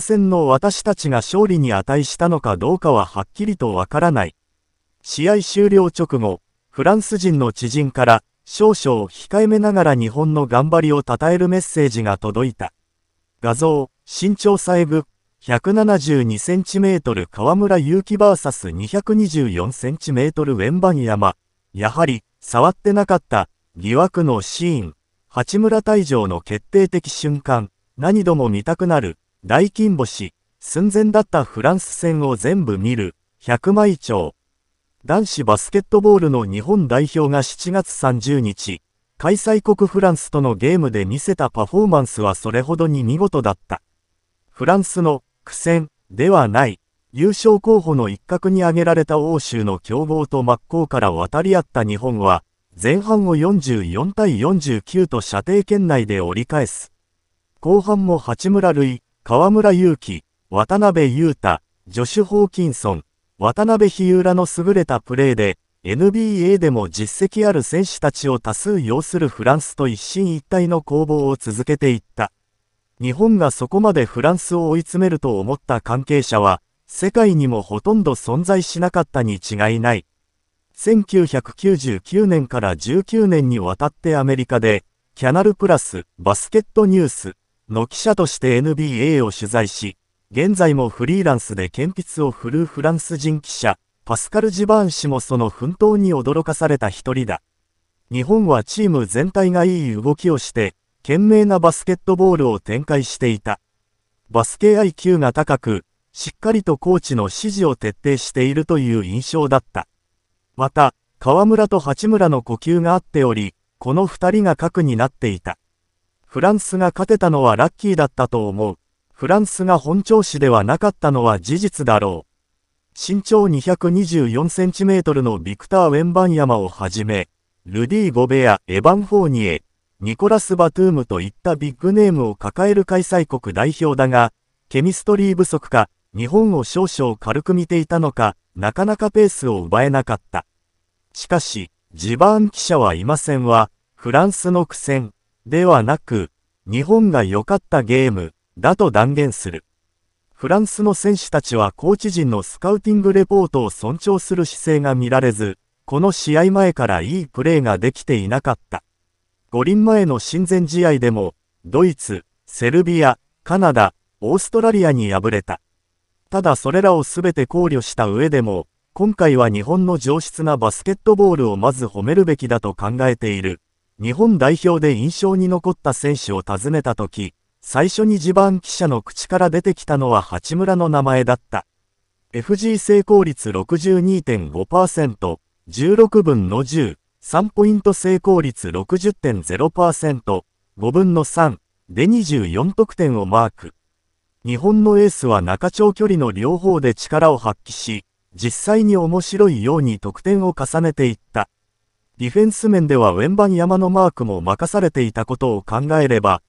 せんの私たちが勝利に値したのかどうかははっきりとわからない。試合終了直後、フランス人の知人から、少々控えめながら日本の頑張りを称えるメッセージが届いた。画像、身長細部、172cm 河村勇輝 VS224cm ウェンバン山。やはり、触ってなかった、疑惑のシーン。八村退場の決定的瞬間、何度も見たくなる。大金星、寸前だったフランス戦を全部見る、100枚町。男子バスケットボールの日本代表が7月30日、開催国フランスとのゲームで見せたパフォーマンスはそれほどに見事だった。フランスの苦戦ではない優勝候補の一角に挙げられた欧州の強豪と真っ向から渡り合った日本は前半を44対49と射程圏内で折り返す後半も八村塁河村勇輝、渡辺裕太、ジョシュ・ホーキンソン、渡辺日浦の優れたプレーで、NBA でも実績ある選手たちを多数擁するフランスと一進一退の攻防を続けていった。日本がそこまでフランスを追い詰めると思った関係者は、世界にもほとんど存在しなかったに違いない。1999年から19年にわたってアメリカで、キャナルプラス、バスケットニュース、の記者として NBA を取材し、現在もフリーランスで鉛筆を振るうフランス人記者、パスカル・ジバーン氏もその奮闘に驚かされた一人だ。日本はチーム全体がいい動きをして、懸命なバスケットボールを展開していた。バスケ IQ が高く、しっかりとコーチの指示を徹底しているという印象だった。また、河村と八村の呼吸が合っており、この二人が核になっていた。フランスが勝てたのはラッキーだったと思う。フランスが本調子ではなかったのは事実だろう。身長224センチメートルのビクター・ウェンバンヤマをはじめ、ルディ・ゴベア、エヴァン・フォーニエ、ニコラス・バトゥームといったビッグネームを抱える開催国代表だが、ケミストリー不足か、日本を少々軽く見ていたのか、なかなかペースを奪えなかった。しかし、ジバーン記者はいませんは、フランスの苦戦。ではなく、日本が良かったゲームだと断言する。フランスの選手たちはコーチ陣のスカウティングレポートを尊重する姿勢が見られず、この試合前からいいプレーができていなかった。五輪前の親善試合でも、ドイツ、セルビア、カナダ、オーストラリアに敗れた。ただそれらを全て考慮した上でも、今回は日本の上質なバスケットボールをまず褒めるべきだと考えている。日本代表で印象に残った選手を尋ねた時、最初に地盤記者の口から出てきたのは八村の名前だった。FG 成功率62.5%、16分の10、3ポイント成功率60.0%、5分の3で24得点をマーク。日本のエースは中長距離の両方で力を発揮し、実際に面白いように得点を重ねていった。ディフェンス面ではウェンバン山のマークも任されていたことを考えれば、